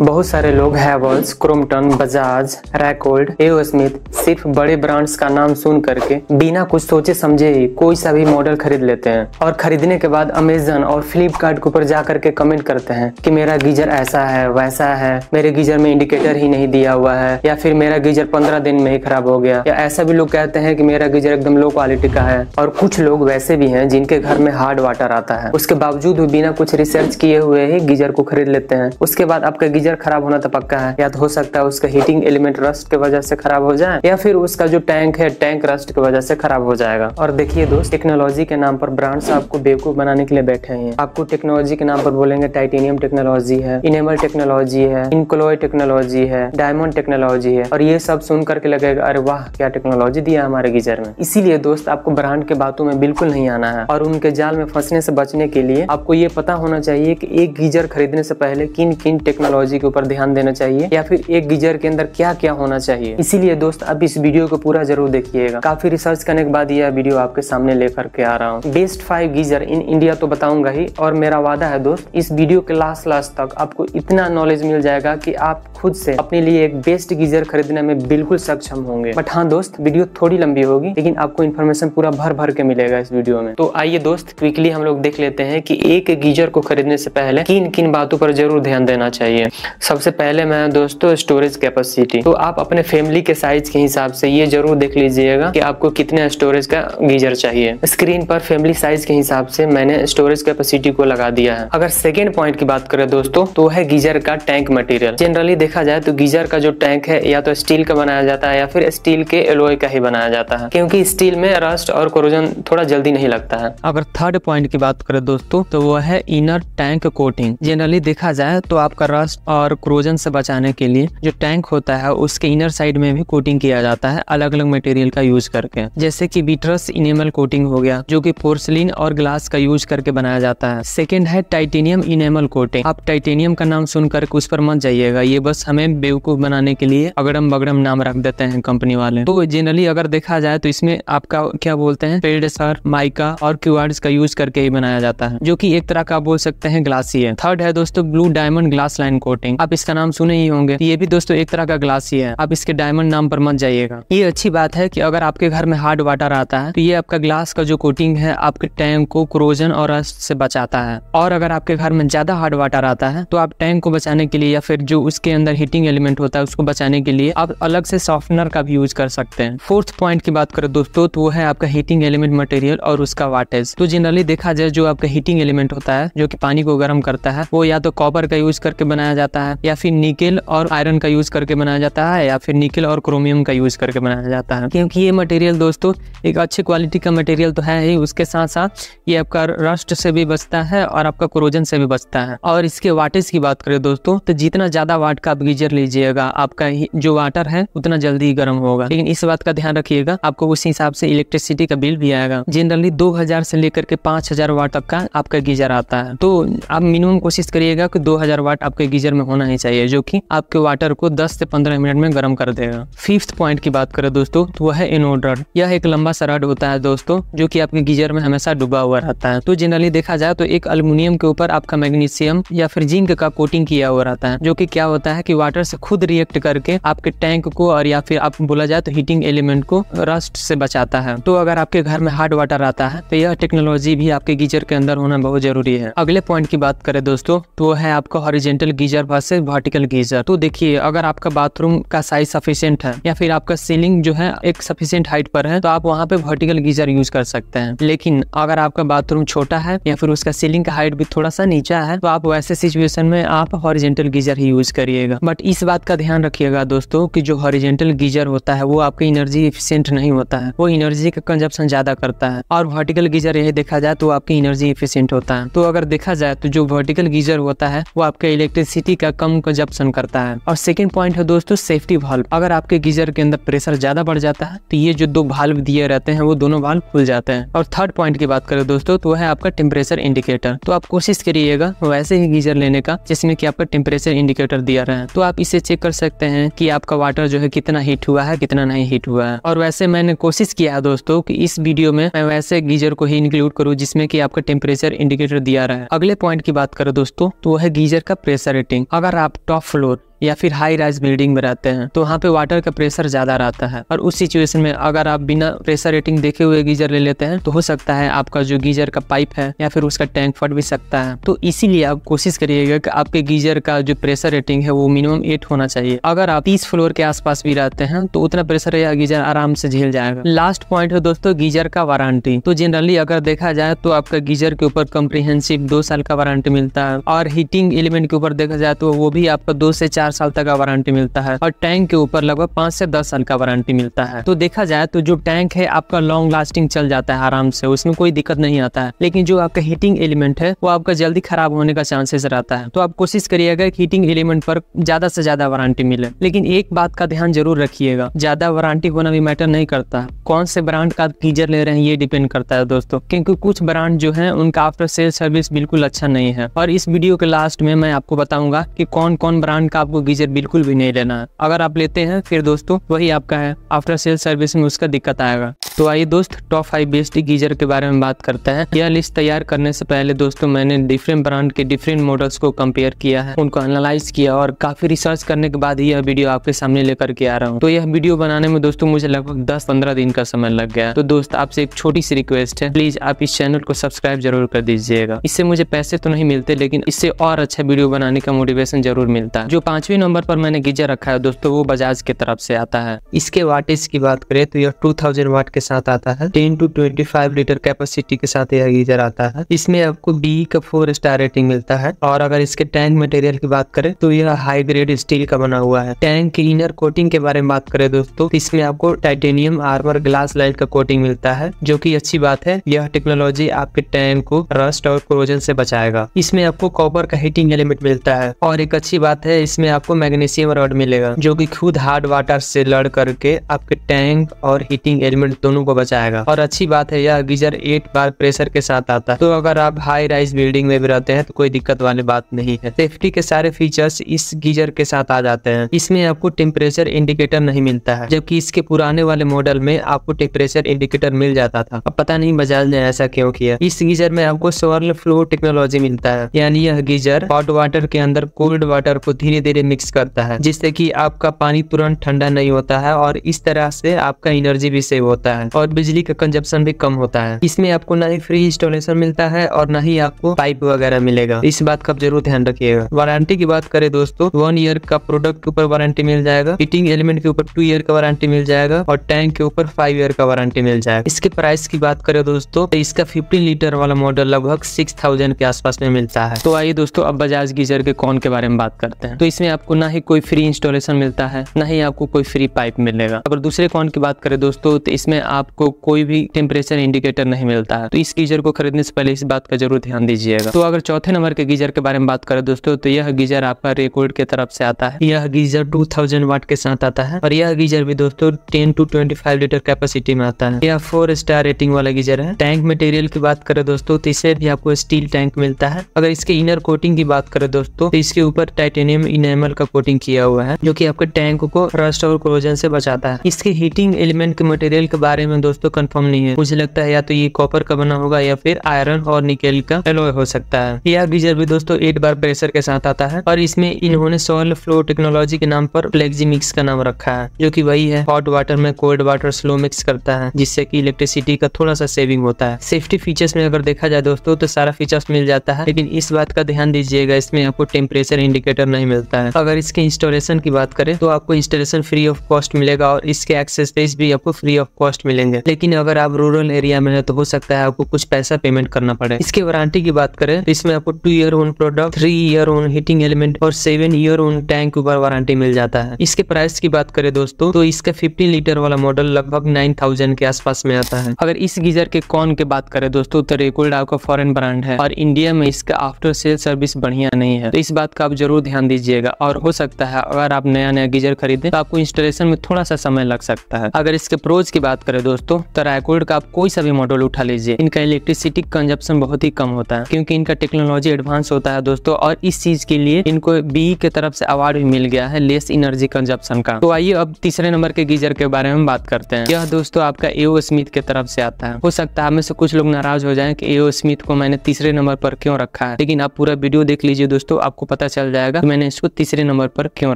बहुत सारे लोग Havells Crompton Bajaj Racold AO Smith सिर्फ बड़े ब्रांड्स का नाम सुन करके बिना कुछ सोचे समझे ही कोई सा भी मॉडल खरीद लेते हैं और खरीदने के बाद अमेजन और फ्लिपकार्ट के ऊपर जा करके कमेंट करते हैं कि मेरा गीजर ऐसा है वैसा है मेरे गीजर में इंडिकेटर ही नहीं दिया हुआ है या फिर मेरा गीजर पंद्रह दिन में ही खराब हो गया या ऐसा भी लोग कहते हैं की मेरा गीजर एकदम लो क्वालिटी का है और कुछ लोग वैसे भी है जिनके घर में हार्ड वाटर आता है उसके बावजूद भी बिना कुछ रिसर्च किए हुए ही गीजर को खरीद लेते हैं उसके बाद आपका गीजर गीजर खराब होना तो पक्का है या तो हो सकता है उसका हीटिंग एलिमेंट रस्ट के वजह से खराब हो जाए या फिर उसका जो टैंक है टैंक रस्ट की वजह से खराब हो जाएगा और देखिए दोस्त टेक्नोलॉजी के नाम पर ब्रांड्स आपको बेवकूफ बनाने के लिए बैठे हैं आपको टेक्नोलॉजी के नाम पर बोलेंगे टाइटेनियम टेक्नोलॉजी है इनेमल टेक्नोलॉजी है इनक्लोय टेक्नोलॉजी है डायमंड टेक्नोलॉजी है और ये सब सुन करके लगेगा अरे वाह क्या टेक्नोलॉजी दिया हमारे गीजर में इसीलिए दोस्त आपको ब्रांड के बातों में बिल्कुल नहीं आना है और उनके जाल में फंसने से बचने के लिए आपको ये पता होना चाहिए कि एक गीजर खरीदने से पहले किन किन टेक्नोलॉजी के ऊपर ध्यान देना चाहिए या फिर एक गीजर के अंदर क्या क्या होना चाहिए इसीलिए दोस्त अब इस वीडियो को पूरा जरूर देखिएगा काफी रिसर्च करने के बाद यह वीडियो आपके सामने लेकर के आ रहा हूँ best five geyser in India तो बताऊंगा ही और मेरा वादा है दोस्त इस वीडियो के लास्ट लास्ट तक आपको इतना नॉलेज मिल जाएगा की आप खुद से अपने लिए एक बेस्ट गीजर खरीदने में बिल्कुल सक्षम होंगे बट हाँ दोस्त वीडियो थोड़ी लंबी होगी लेकिन आपको इन्फॉर्मेशन पूरा भर भर के मिलेगा इस वीडियो में तो आइए दोस्त क्विकली हम लोग देख लेते हैं कि एक गीजर को खरीदने से पहले किन किन बातों पर जरूर ध्यान देना चाहिए सबसे पहले मैं दोस्तों स्टोरेज कैपेसिटी तो आप अपने फैमिली के साइज के हिसाब से ये जरूर देख लीजिएगा कि आपको कितने स्टोरेज का गीजर चाहिए स्क्रीन पर फैमिली साइज के हिसाब से मैंने स्टोरेज कैपेसिटी को लगा दिया है अगर सेकेंड पॉइंट की बात करें दोस्तों तो है गीजर का टैंक मटेरियल जनरली देखा जाए तो गीजर का जो टैंक है या तो स्टील का बनाया जाता है या फिर स्टील के एलोए का ही बनाया जाता है क्योंकि स्टील में रस्ट और कोरोजन थोड़ा जल्दी नहीं लगता है अगर थर्ड पॉइंट की बात करें दोस्तों तो वो है इनर टैंक कोटिंग जनरली देखा जाए तो आपका रस्ट और क्रोजन से बचाने के लिए जो टैंक होता है उसके इनर साइड में भी कोटिंग किया जाता है अलग अलग मटेरियल का यूज करके जैसे कि बीट्रस इनेमल कोटिंग हो गया जो कि पोर्सलिन और ग्लास का यूज करके बनाया जाता है सेकेंड है टाइटेनियम इनेमल कोटिंग आप टाइटेनियम का नाम सुनकर उस पर मत जाइएगा ये बस हमें बेवकूफ बनाने के लिए अगड़म बगड़म नाम रख देते हैं कंपनी वाले तो जनरली अगर देखा जाए तो इसमें आपका क्या बोलते हैं पेडसर माइका और क्यूआर्ड्स का यूज करके ही बनाया जाता है जो की एक तरह का बोल सकते हैं ग्लासी है थर्ड है दोस्तों blue diamond glass line coating cutting आप इसका नाम सुने ही होंगे ये भी दोस्तों एक तरह का ग्लास ही है आप इसके डायमंड नाम पर मत जाइएगा ये अच्छी बात है की अगर आपके घर में हार्ड वाटर आता है तो ये आपका ग्लास का जो कोटिंग है आपके टैंक को क्रोजन और से बचाता है और अगर आपके घर में ज्यादा हार्ड वाटर आता है तो आप टैंक को बचाने के लिए या फिर जो उसके अंदर हीटिंग एलिमेंट होता है उसको बचाने के लिए आप अलग से सॉफ्टनर का भी यूज कर सकते हैं फोर्थ पॉइंट की बात करें दोस्तों तो वो है आपका हीटिंग एलिमेंट मटेरियल और उसका वाटेज तो जनरली देखा जाए जो आपका हीटिंग एलिमेंट होता है जो की पानी को गर्म करता है वो या तो कॉपर का यूज करके बनाया जाता जाता है या फिर निकेल और आयरन का यूज करके बनाया जाता है या फिर निकेल और क्रोमियम का यूज करके बनाया जाता है क्योंकि ये मटेरियल दोस्तों एक अच्छी क्वालिटी का मटेरियल तो है ही उसके साथ साथ ये आपका रस्ट से भी बचता है और आपका क्रोजन से भी बचता है और इसके वाटेज की बात करें दोस्तों तो जितना ज्यादा वाट का आप गीजर लीजिएगा आपका जो वाटर है उतना जल्दी गर्म होगा लेकिन इस बात का ध्यान रखिएगा आपको उस हिसाब से इलेक्ट्रिसिटी का बिल भी आएगा जनरली दो से लेकर के पाँच वाट तक का आपका गीजर आता है तो आप मिनिमम कोशिश करिएगा कि दो हजार वाट आपके गीजर में होना ही चाहिए जो कि आपके वाटर को 10 से 15 मिनट में गर्म कर देगा फिफ्थ पॉइंट की बात करें दोस्तों तो वह है इनोडर यह एक लंबा सराड होता है दोस्तों जो कि आपके गीजर में हमेशा डूबा हुआ रहता है तो जनरली देखा जाए तो एक अल्मोनियम के ऊपर आपका मैग्नीशियम या फिर जिंक का कोटिंग किया हुआ रहता है जो की क्या होता है की वाटर से खुद रिएक्ट करके आपके टैंक को और या फिर आप बोला जाए तो हीटिंग एलिमेंट को रस्ट से बचाता है तो अगर आपके घर में हार्ड वाटर आता है तो यह टेक्नोलॉजी भी आपके गीजर के अंदर होना बहुत जरूरी है अगले पॉइंट की बात करें दोस्तों तो है आपका horizontal geyser versus vertical geyser तो देखिए अगर आपका बाथरूम का साइज सफिशियंट है या फिर आपका सीलिंग जो है एक सफिशियंट हाइट पर है तो आप वहाँ पे वर्टिकल गीजर यूज कर सकते हैं लेकिन अगर आपका बाथरूम छोटा है या फिर उसका सीलिंग का हाइट भी थोड़ा सा नीचा है तो आप वैसे सिचुएशन में आप हॉरिजेंटल गीजर ही यूज करिएगा बट इस बात का ध्यान रखिएगा दोस्तों की जो हॉरिजेंटल गीजर होता है वो आपकी एनर्जी इफिशियंट नहीं होता है वो एनर्जी का कंजप्शन ज्यादा करता है और वर्टिकल गीजर यही देखा जाए तो आपकी एनर्जी इफिशियंट होता है तो अगर देखा जाए तो जो वर्टिकल गीजर होता है वो आपके इलेक्ट्रिसिटी का कम कंजप्शन करता है और सेकेंड पॉइंट है दोस्तों सेफ्टी वाल्व अगर आपके गीजर के अंदर प्रेशर ज्यादा बढ़ जाता है तो ये जो दो वाल्व दिए रहते हैं वो दोनों वाल्व खुल जाते हैं और थर्ड पॉइंट की बात करें दोस्तों तो है आपका टेम्परेचर इंडिकेटर तो आप कोशिश करिएगा वैसे ही गीजर लेने का जिसमें की आपका टेम्परेचर इंडिकेटर दिया रहे तो आप इसे चेक कर सकते हैं की आपका वाटर जो है कितना हीट हुआ है कितना नहीं हीट हुआ है और वैसे मैंने कोशिश किया है दोस्तों की इस वीडियो में मैं वैसे गीजर को ही इंक्लूड करूँ जिसमें की आपका टेम्परेचर इंडिकेटर दिया रहा है अगले पॉइंट की बात करें दोस्तों तो वह है गीजर का प्रेशर रेटिंग अगर आप टॉप फ्लोर या फिर हाई राइज बिल्डिंग में रहते हैं तो वहाँ पे वाटर का प्रेशर ज़्यादा रहता है और उस सिचुएशन में अगर आप बिना प्रेशर रेटिंग देखे हुए गीजर ले लेते हैं तो हो सकता है आपका जो गीजर का पाइप है या फिर उसका टैंक फट भी सकता है तो इसीलिए आप कोशिश करिएगा कि आपके गीजर का जो प्रेशर रेटिंग है वो मिनिमम एट होना चाहिए अगर आप तीस फ्लोर के आसपास भी रहते हैं तो उतना प्रेशर या गीजर आराम से झेल जाएगा लास्ट पॉइंट है दोस्तों गीजर का वारंटी तो जनरली अगर देखा जाए तो आपका गीजर के ऊपर कम्प्रीहेंसिव दो साल का वारंटी मिलता है और हीटिंग एलिमेंट के ऊपर देखा जाए तो वो भी आपका दो से चार चार साल तक का वारंटी मिलता है और टैंक के ऊपर लगभग पाँच से दस साल का वारंटी मिलता है तो देखा जाए तो जो टैंक है आपका लॉन्ग लास्टिंग चल जाता है आराम से उसमें कोई दिक्कत नहीं आता है लेकिन जो आपका हीटिंग एलिमेंट है वो आपका जल्दी खराब होने का चांसेस रहता है तो आप कोशिश करिएगा हीटिंग एलिमेंट पर ज्यादा से ज्यादा वारंटी मिले लेकिन एक बात का ध्यान जरूर रखिएगा ज्यादा वारंटी होना भी मैटर नहीं करता कौन से ब्रांड का गीजर ले रहे हैं ये डिपेंड करता है दोस्तों क्योंकि कुछ ब्रांड जो है उनका आफ्टर सेल सर्विस बिल्कुल अच्छा नहीं है और इस वीडियो के लास्ट में मैं आपको बताऊंगा की कौन कौन ब्रांड का आपको आपको गीजर बिल्कुल भी नहीं लेना है अगर आप लेते हैं फिर दोस्तों वही आपका है आफ्टर सेल सर्विस में उसका दिक्कत आएगा तो आइए दोस्त टॉप फाइव बेस्ट गीजर के बारे में बात करते हैं यह लिस्ट तैयार करने से पहले दोस्तों मैंने डिफरेंट ब्रांड के डिफरेंट मॉडल्स को कंपेयर किया है उनको एनालाइज किया और काफी रिसर्च करने के बाद ही यह वीडियो आपके सामने लेकर के आ रहा हूँ तो यह वीडियो बनाने में दोस्तों मुझे लगभग दस पंद्रह दिन का समय लग गया तो दोस्त आपसे एक छोटी सी रिक्वेस्ट है प्लीज आप इस चैनल को सब्सक्राइब जरूर कर दीजिएगा इससे मुझे पैसे तो नहीं मिलते लेकिन इससे और अच्छा वीडियो बनाने का मोटिवेशन जरूर मिलता है जो पांच पांचवी नंबर पर मैंने गीजर रखा है दोस्तों वो बजाज की तरफ से आता है इसके वाटेज की बात करें तो यह 2000 वाट के साथ आता है 10 टू 25 लीटर कैपेसिटी के साथ यह गीजर आता है इसमें आपको बी का फोर स्टार रेटिंग मिलता है और अगर इसके टैंक मटेरियल की बात करें तो यह हाई ग्रेड स्टील का बना हुआ है टैंक की इनर कोटिंग के बारे में बात करें दोस्तों तो इसमें आपको टाइटेनियम आर्मर ग्लास लाइट का कोटिंग मिलता है जो की अच्छी बात है यह टेक्नोलॉजी आपके टैंक को रस्ट और क्रोजन से बचाएगा इसमें आपको कॉपर का हीटिंग एलिमेंट मिलता है और एक अच्छी बात है इसमें आपको मैग्नीशियम रॉड मिलेगा जो कि खुद हार्ड वाटर से लड़ करके आपके टैंक और हीटिंग एलिमेंट दोनों को बचाएगा और अच्छी बात है यह गीजर एट बार प्रेशर के साथ आता है तो अगर आप हाई राइज बिल्डिंग में भी रहते हैं तो कोई दिक्कत वाली बात नहीं है सेफ्टी के सारे फीचर्स इस गीजर के साथ आ जाते हैं इसमें आपको टेम्परेचर इंडिकेटर नहीं मिलता है जबकि इसके पुराने वाले मॉडल में आपको टेम्परेचर इंडिकेटर मिल जाता था अब पता नहीं बजाज ने ऐसा क्यों किया इस गीजर में आपको सोलर फ्लो टेक्नोलॉजी मिलता है यानी यह गीजर हॉट वाटर के अंदर कोल्ड वाटर को धीरे धीरे मिक्स करता है जिससे कि आपका पानी तुरंत ठंडा नहीं होता है और इस तरह से आपका एनर्जी भी सेव होता है और बिजली का कंजप्शन भी कम होता है इसमें आपको ना ही फ्री इंस्टॉलेशन मिलता है और ना ही आपको पाइप वगैरह मिलेगा इस बात का जरूर ध्यान रखिएगा वारंटी की बात करें दोस्तों वन ईयर का प्रोडक्ट के ऊपर वारंटी मिल जाएगा फिटिंग एलिमेंट के ऊपर टू ईयर का वारंटी मिल जाएगा और टैंक के ऊपर फाइव ईयर का वारंटी मिल जाएगा इसके प्राइस की बात करें दोस्तों तो इसका फिफ्टीन लीटर वाला मॉडल लगभग सिक्स थाउजेंड के आसपास में मिलता है तो आइए दोस्तों अब बजाज गीजर के कौन के बारे में बात करते हैं तो इसमें आपको ना ही कोई फ्री इंस्टॉलेशन मिलता है ना ही आपको कोई फ्री पाइप मिलेगा अगर दूसरे कॉन की बात करें दोस्तों तो इसमें आपको कोई भी टेम्परेचर इंडिकेटर नहीं मिलता है तो इस गीजर को खरीदने से पहले इस बात का जरूर ध्यान दीजिएगा तो अगर चौथे नंबर के गीजर के बारे में बात करें दोस्तों तो यह गीजर आपका रेकॉर्ड के तरफ से आता है यह गीजर टू वाट के साथ आता है और यह गीजर भी दोस्तों ten to twenty five litre capacity में आता है यह फोर स्टार रेटिंग वाला गीजर है टैंक मटेरियल की बात करें दोस्तों तो इसे भी आपको स्टील टैंक मिलता है अगर इसके इनर कोटिंग की बात करें दोस्तों तो इसके ऊपर टाइटेनियम इनेमल एमएल का कोटिंग किया हुआ है जो कि आपके टैंक को रस्ट और क्लोजन से बचाता है इसके हीटिंग एलिमेंट के मटेरियल के बारे में दोस्तों कंफर्म नहीं है मुझे लगता है या तो ये कॉपर का बना होगा या फिर आयरन और निकेल का एलोय हो सकता है यह गीजर भी दोस्तों एट बार प्रेशर के साथ आता है और इसमें इन्होंने सोल फ्लो टेक्नोलॉजी के नाम पर फ्लेक्जी मिक्स का नाम रखा है जो की वही है हॉट वाटर में कोल्ड वाटर स्लो मिक्स करता है जिससे की इलेक्ट्रिसिटी का थोड़ा सा सेविंग होता है सेफ्टी फीचर्स में अगर देखा जाए दोस्तों तो सारा फीचर्स मिल जाता है लेकिन इस बात का ध्यान दीजिएगा इसमें आपको टेम्परेचर इंडिकेटर नहीं मिलता है है अगर इसके इंस्टॉलेशन की बात करें तो आपको इंस्टॉलेशन फ्री ऑफ कॉस्ट मिलेगा और इसके एक्सेसरीज भी आपको फ्री ऑफ कॉस्ट मिलेंगे लेकिन अगर आप रूरल एरिया में है तो हो सकता है आपको कुछ पैसा पेमेंट करना पड़े इसके वारंटी की बात करें तो इसमें आपको two year on product three year on heating element और सेवन ईयर ओन टैंक ऊपर वारंटी मिल जाता है इसके प्राइस की बात करें दोस्तों तो इसका फिफ्टी लीटर वाला मॉडल लगभग नाइन थाउजेंड के आसपास में आता है अगर इस गीजर के कॉन की बात करें दोस्तों तो रेकोल्ड आपका फॉरेन ब्रांड है और इंडिया में इसका आफ्टर सेल सर्विस बढ़िया नहीं है तो इस बात का आप जरूर ध्यान दीजिएगा और हो सकता है अगर आप नया नया गीजर खरीदे तो आपको इंस्टॉलेशन में थोड़ा सा समय लग सकता है अगर इसके प्रोज की बात करें दोस्तों तो रायकोड का आप कोई सा भी मॉडल उठा लीजिए इनका इलेक्ट्रिसिटी कंजप्शन बहुत ही कम होता है क्योंकि इनका टेक्नोलॉजी एडवांस होता है दोस्तों और इस चीज के लिए इनको बी के तरफ से अवार्ड भी मिल गया है लेस इनर्जी कंजप्शन का तो आइए अब तीसरे नंबर के गीजर के बारे में बात करते हैं यह दोस्तों आपका एओ स्मिथ के तरफ से आता है हो सकता है हमें से कुछ लोग नाराज हो जाए की एओ स्मिथ को मैंने तीसरे नंबर पर क्यों रखा है लेकिन आप पूरा वीडियो देख लीजिए दोस्तों आपको पता चल जाएगा मैंने इसको तीसरे नंबर पर क्यों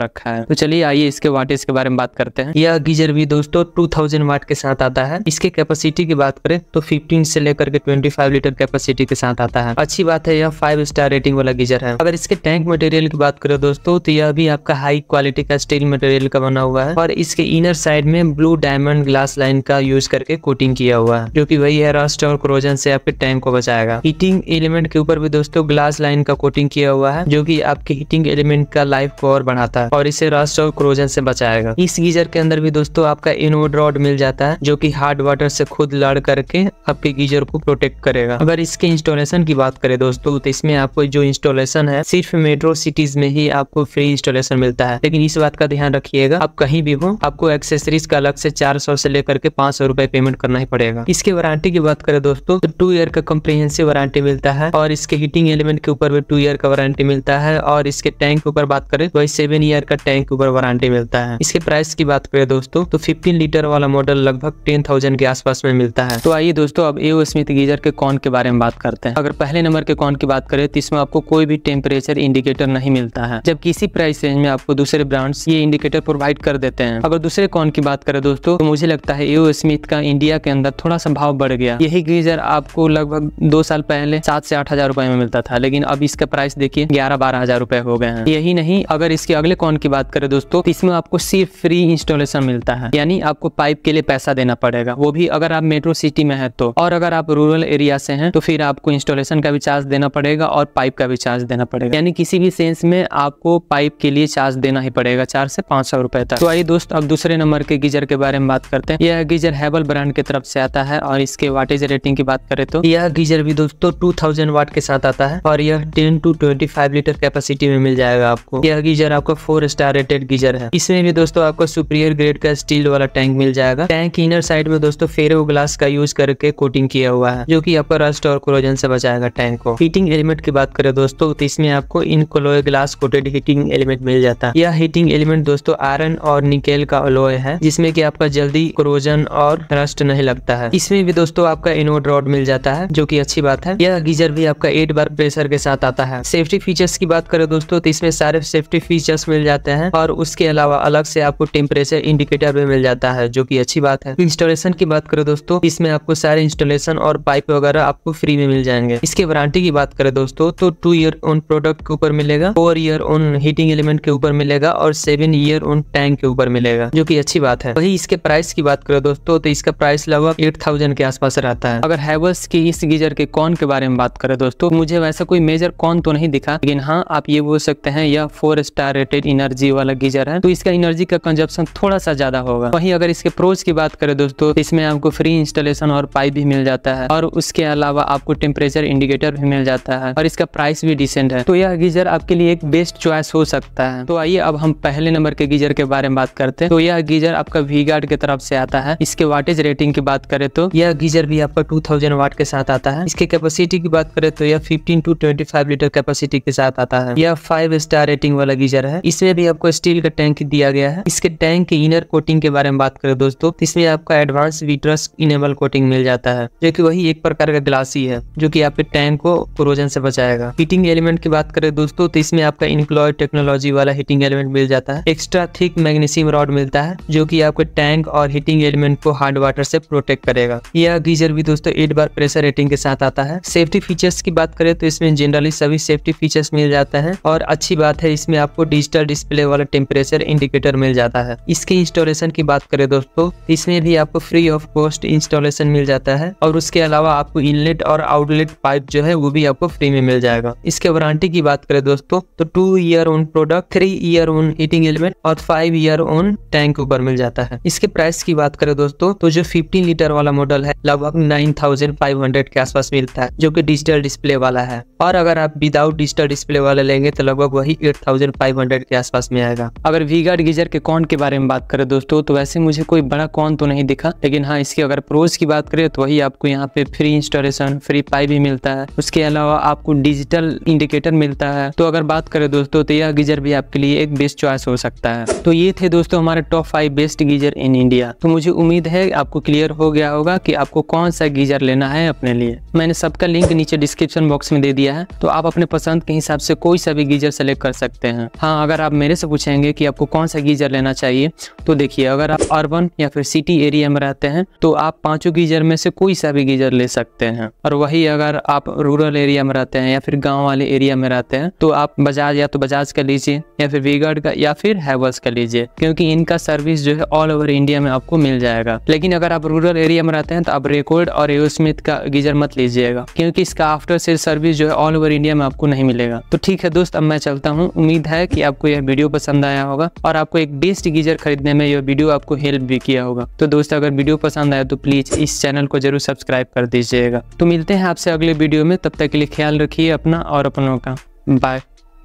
रखा है तो चलिए आइए इसके वाटेज के बारे में बात करते हैं यह गीजर भी दोस्तों टू थाउजेंड वाट के साथ आता है इसके कैपेसिटी की बात करें तो फिफ्टीन से लेकर के ट्वेंटी फाइव लीटर कैपेसिटी के साथ आता है अच्छी बात है यह फाइव स्टार रेटिंग वाला गीजर है अगर इसके टैंक मटेरियल की बात करें दोस्तों तो यह भी आपका हाई क्वालिटी का स्टील मटेरियल का बना हुआ है और इसके इनर साइड में ब्लू डायमंड ग्लास लाइन का यूज करके कोटिंग किया हुआ है जो की वही है रस्ट और क्रोजन से आपके टैंक को बचाएगा हीटिंग एलिमेंट के ऊपर भी दोस्तों ग्लास लाइन का कोटिंग किया हुआ है जो की आपके हीटिंग एलिमेंट का लाइफ को और बढ़ाता है और इसे रस्ट और क्रोजन से बचाएगा इस गीजर के अंदर भी दोस्तों आपका इनवर्ड रॉड मिल जाता है जो की हार्ड वाटर से खुद लड़ करके आपके गीजर को प्रोटेक्ट करेगा अगर इसके इंस्टॉलेशन की बात करें दोस्तों तो इसमें आपको जो इंस्टॉलेशन है सिर्फ मेट्रो सिटीज में ही आपको फ्री इंस्टॉलेशन मिलता है लेकिन इस बात का ध्यान रखिएगा आप कहीं भी हो आपको एक्सेसरीज का अलग से चार सौ से लेकर के पांच सौ रूपए पेमेंट करना ही पड़ेगा इसके वारंटी की बात करें दोस्तों तो टू ईयर का कम्प्रीहेंसिव वारंटी मिलता है और इसके हीटिंग एलिमेंट के ऊपर भी टू ईयर का वारंटी मिलता है और इसके टैंक के ऊपर बात करें वही सेवन ईयर का टैंक ऊपर वारंटी मिलता है इसके प्राइस की बात करें दोस्तों तो फिफ्टीन लीटर वाला मॉडल लगभग टेन थाउजेंड के आसपास में मिलता है तो आइए दोस्तों अब एओ स्मिथ गीजर के कॉन के बारे में बात करते हैं अगर पहले नंबर के कॉन की बात करें तो इसमें आपको कोई भी टेम्परेचर इंडिकेटर नहीं मिलता है जबकि इसी प्राइस रेंज में आपको दूसरे ब्रांड्स ये इंडिकेटर प्रोवाइड कर देते हैं अगर दूसरे कॉन की बात करें दोस्तों तो मुझे लगता है एओ स्मिथ का इंडिया के अंदर थोड़ा सा भाव बढ़ गया यही गीजर आपको लगभग दो साल पहले सात से आठ हजार रुपए में मिलता था लेकिन अब इसका प्राइस देखिए ग्यारह बारह हजार रुपए हो गए हैं यही नहीं वहीं अगर इसके अगले कॉन की बात करें दोस्तों तो इसमें आपको सिर्फ फ्री इंस्टॉलेशन मिलता है यानी आपको पाइप के लिए पैसा देना पड़ेगा वो भी अगर आप मेट्रो सिटी में है तो और अगर आप रूरल एरिया से है तो फिर आपको इंस्टॉलेशन का भी चार्ज देना पड़ेगा और पाइप का भी चार्ज देना पड़ेगा यानी किसी भी सेंस में आपको पाइप के लिए चार्ज देना ही पड़ेगा चार से पांच सौ रुपए तक तो आइए दोस्त अब दूसरे नंबर के गीजर के बारे में बात करते हैं यह गीजर हैबल ब्रांड की तरफ से आता है और इसके वाटेज रेटिंग की बात करें तो यह गीजर भी दोस्तों टू वाट के साथ आता है और यह ten to twenty litre capacity में मिल जाएगा आपको यह यह गीजर आपको फोर स्टार रेटेड गीजर है इसमें भी दोस्तों आपको सुप्रियर ग्रेड का स्टील वाला टैंक मिल जाएगा टैंक इनर साइड में दोस्तों फेरो ग्लास का यूज करके कोटिंग किया हुआ है जो की आपको रस्ट और क्लोजन से बचाएगा टैंक को हीटिंग एलिमेंट की बात करें दोस्तों तो इसमें आपको Incoloy glass coated heating element मिल जाता है यह हीटिंग एलिमेंट दोस्तों आयरन और निकेल का अलोय है जिसमें की आपका जल्दी क्रोजन और रस्ट नहीं लगता है इसमें भी दोस्तों आपका इनोड रॉड मिल जाता है जो कि अच्छी बात है यह गीजर भी आपका एट बार प्रेशर के साथ आता है सेफ्टी फीचर्स की बात करें दोस्तों तो इसमें सारे सेफ्टी फीचर्स मिल जाते हैं और उसके अलावा अलग से आपको टेम्परेचर इंडिकेटर भी मिल जाता है जो की अच्छी बात है इंस्टॉलेशन की बात करें दोस्तों इसमें आपको सारे इंस्टॉलेशन और पाइप वगैरह आपको फ्री में मिल जाएंगे इसके वारंटी की बात करें दोस्तों तो टू ईयर ऑन प्रोडक्ट के ऊपर मिलेगा four year on heating element के ऊपर मिलेगा और सेवन ईयर ऑन टैंक के ऊपर मिलेगा जो की अच्छी बात है वही इसके प्राइस की बात करें दोस्तों तो इसका प्राइस लगभग एट थाउजेंड के आसपास रहता है अगर हैवर्स की इस गीजर के कौन के बारे में बात करें दोस्तों मुझे वैसा कोई मेजर कॉन तो नहीं दिखा लेकिन हाँ आप ये बोल सकते हैं यह फोर स्टार रेटेड इनर्जी वाला गीजर है तो इसका एनर्जी का कंजप्शन थोड़ा सा ज्यादा होगा वहीं अगर इसके प्रोज की बात करें दोस्तों तो इसमें आपको फ्री इंस्टॉलेशन और पाइप भी मिल जाता है और उसके अलावा आपको टेम्परेचर इंडिकेटर भी मिल जाता है और इसका प्राइस भी डिसेंट है तो यह गीजर आपके लिए एक बेस्ट चॉइस हो सकता है तो आइए अब हम पहले नंबर के गीजर के बारे में बात करते हैं तो यह गीजर आपका वी गार्ड की तरफ से आता है इसके वाटेज रेटिंग की बात करें तो यह गीजर भी आपका थाउजेंड वाट के साथ आता है इसके कैपेसिटी की बात करें तो यह fifteen to five litre capacity के साथ आता है यह फाइव स्टार रेटिंग कोटिंग वाला गीजर है इसमें भी आपको स्टील का टैंक दिया गया है इसके टैंक के इनर कोटिंग के बारे में बात करें दोस्तों तो इसमें आपका एडवांस विट्रस इनेबल कोटिंग मिल जाता है जो की वही एक प्रकार का ग्लास ही है जो की आपके टैंक को क्रोजन से बचाएगा हीटिंग एलिमेंट की बात करें दोस्तों तो इसमें आपका इनक्लॉय टेक्नोलॉजी वाला हीटिंग एलिमेंट मिल जाता है एक्स्ट्रा थिक मैग्नीशियम रॉड मिलता है जो की आपके टैंक और हीटिंग एलिमेंट को हार्ड वाटर से प्रोटेक्ट करेगा यह गीजर भी दोस्तों एट बार प्रेशर रेटिंग के साथ आता है सेफ्टी फीचर्स की बात करें तो इसमें जनरली सभी सेफ्टी फीचर्स मिल जाता है और अच्छी बात है इसमें आपको डिजिटल डिस्प्ले वाला टेम्परेचर इंडिकेटर मिल जाता है इसके इंस्टॉलेशन की बात करें दोस्तों इसमें भी आपको फ्री ऑफ कॉस्ट इंस्टॉलेशन मिल जाता है और उसके अलावा आपको इनलेट और आउटलेट पाइप जो है वो भी आपको फ्री में मिल जाएगा इसके वारंटी की बात करें दोस्तों तो two year on product three year on heating element और फाइव ईयर ऑन टैंक ऊपर मिल जाता है इसके प्राइस की बात करें दोस्तों तो जो फिफ्टीन लीटर वाला मॉडल है लगभग नाइन थाउजेंड फाइव हंड्रेड के आसपास मिलता है जो की डिजिटल डिस्प्ले वाला है और अगर आप विदाउट डिजिटल डिस्प्ले वाला लेंगे तो लगभग वही एट थाउजेंड फाइव हंड्रेड के आसपास में आएगा अगर गार्ड गीजर के कॉन के बारे में बात करें दोस्तों तो वैसे मुझे कोई बड़ा कॉन तो नहीं दिखा लेकिन हाँ इसकी अगर प्रोज की बात करें तो वही आपको यहाँ पे फ्री इंस्टॉलेशन फ्री पाई भी मिलता है उसके अलावा आपको डिजिटल इंडिकेटर मिलता है तो अगर बात करें दोस्तों तो यह गीजर भी आपके लिए एक बेस्ट चॉइस हो सकता है तो ये थे दोस्तों हमारे top five best geyser in India तो मुझे उम्मीद है आपको क्लियर हो गया होगा की आपको कौन सा गीजर लेना है अपने लिए मैंने सबका लिंक नीचे डिस्क्रिप्शन बॉक्स में दे दिया है तो आप अपने पसंद के हिसाब से कोई सा भी गीजर सेलेक्ट कर सकते सकते हैं हाँ अगर आप मेरे से पूछेंगे कि आपको कौन सा गीजर लेना चाहिए तो देखिए अगर आप अर्बन या फिर सिटी एरिया में रहते हैं तो आप पांचों गीजर में से कोई सा भी गीजर ले सकते हैं और वही अगर आप रूरल एरिया में रहते हैं या फिर गाँव वाले एरिया में रहते हैं तो आप बजाज या तो बजाज का लीजिए या फिर वीगर्ड का या फिर हैवल्स का लीजिए क्योंकि इनका सर्विस जो है ऑल ओवर इंडिया में आपको मिल जाएगा लेकिन अगर आप रूरल एरिया में रहते हैं तो आप रेकॉर्ड और एओ का गीजर मत लीजिएगा क्योंकि इसका आफ्टर सेल सर्विस जो है ऑल ओवर इंडिया में आपको नहीं मिलेगा तो ठीक है दोस्त अब मैं चलता हूँ उम्मीद है कि आपको यह वीडियो पसंद आया होगा और आपको एक बेस्ट गीजर खरीदने में यह वीडियो आपको हेल्प भी किया होगा तो दोस्तों अगर वीडियो पसंद आया तो प्लीज इस चैनल को जरूर सब्सक्राइब कर दीजिएगा तो मिलते हैं आपसे अगले वीडियो में तब तक के लिए ख्याल रखिए अपना और अपनों का बाय